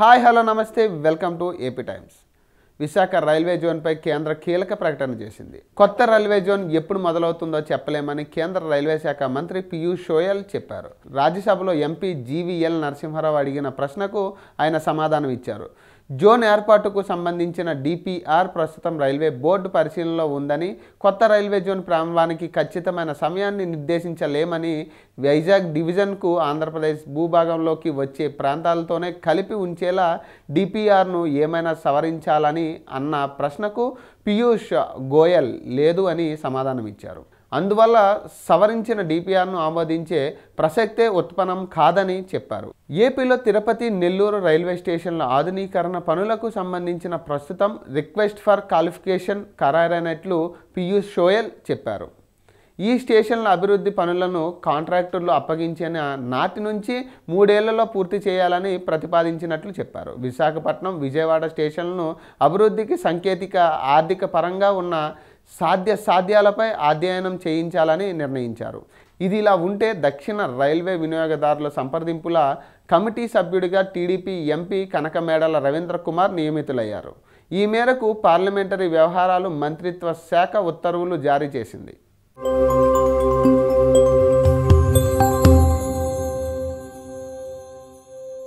hi hello నమస్తే welcome to AP Times Visakha railway జోన్పై కేంద్ర కీలక ప్రకటన చేసింది కొత్త రైల్వే జోన్ ఎప్పుడు మొదలవుతుందో చెప్పలేమని కేంద్ర రైల్వే శాఖ మంత్రి పీయూష్ గోయల్ చెప్పారు రాజ్యసభలో ఎంపీ జీవీఎల్ నరసింహారావు అడిగిన ప్రశ్నకు ఆయన సమాధానం ఇచ్చారు జోన్ ఏర్పాటుకు సంబంధించిన డిపిఆర్ ప్రస్తుతం రైల్వే బోర్డు పరిశీలనలో ఉందని కొత్త రైల్వే జోన్ ప్రారంభానికి ఖచ్చితమైన సమయాన్ని నిర్దేశించలేమని వైజాగ్ డివిజన్కు ఆంధ్రప్రదేశ్ భూభాగంలోకి వచ్చే ప్రాంతాలతోనే కలిపి ఉంచేలా డిపిఆర్ను ఏమైనా సవరించాలని అన్న ప్రశ్నకు పీయూష్ గోయల్ లేదు అని సమాధానం ఇచ్చారు అందువల్ల సవరించిన డిపిఆర్ను ఆమోదించే ప్రసక్తే ఉత్పన్నం కాదని చెప్పారు ఏపీలో తిరుపతి నెల్లూరు రైల్వే స్టేషన్ల ఆధునీకరణ పనులకు సంబంధించిన ప్రస్తుతం రిక్వెస్ట్ ఫర్ క్వాలిఫికేషన్ ఖరారైనట్లు పీయూష్ షోయల్ చెప్పారు ఈ స్టేషన్ల అభివృద్ధి పనులను కాంట్రాక్టర్లు అప్పగించిన నాటి నుంచి మూడేళ్లలో పూర్తి చేయాలని ప్రతిపాదించినట్లు చెప్పారు విశాఖపట్నం విజయవాడ స్టేషన్లను అభివృద్ధికి సాంకేతిక ఆర్థిక పరంగా ఉన్న సాధ్య సాధ్యాలపై అధ్యయనం చేయించాలని నిర్ణయించారు ఇది ఇలా ఉంటే దక్షిణ రైల్వే వినియోగదారుల సంప్రదింపుల కమిటీ సభ్యుడిగా టీడీపీ ఎంపీ కనకమేడల రవీంద్ర కుమార్ నియమితులయ్యారు ఈ మేరకు పార్లమెంటరీ వ్యవహారాలు మంత్రిత్వ శాఖ ఉత్తర్వులు జారీ చేసింది